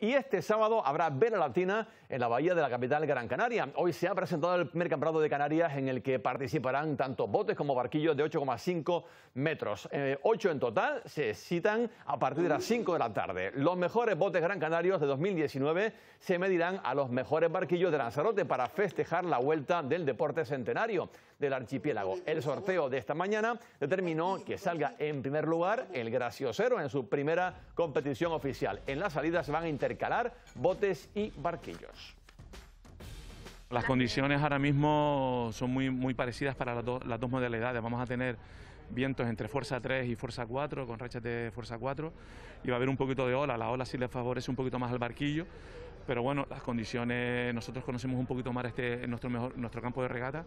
Y este sábado habrá Vela Latina en la bahía de la capital Gran Canaria. Hoy se ha presentado el primer campeonato de Canarias en el que participarán tanto botes como barquillos de 8,5 metros. Eh, ocho en total se citan a partir de las 5 de la tarde. Los mejores botes gran canarios de 2019 se medirán a los mejores barquillos de Lanzarote para festejar la vuelta del deporte centenario del archipiélago. El sorteo de esta mañana determinó que salga en primer lugar el graciosero en su primera competición oficial. En las salidas van a calar Botes y Barquillos. Las condiciones ahora mismo son muy, parecidas para las, dos modalidades. Vamos a tener vientos entre fuerza 3 y fuerza 4, con rachas de fuerza 4, y va a haber un poquito de ola, la ola sí le favorece un poquito más al barquillo, pero bueno, las condiciones, nosotros conocemos un poquito más este, nuestro, mejor, nuestro campo de regata.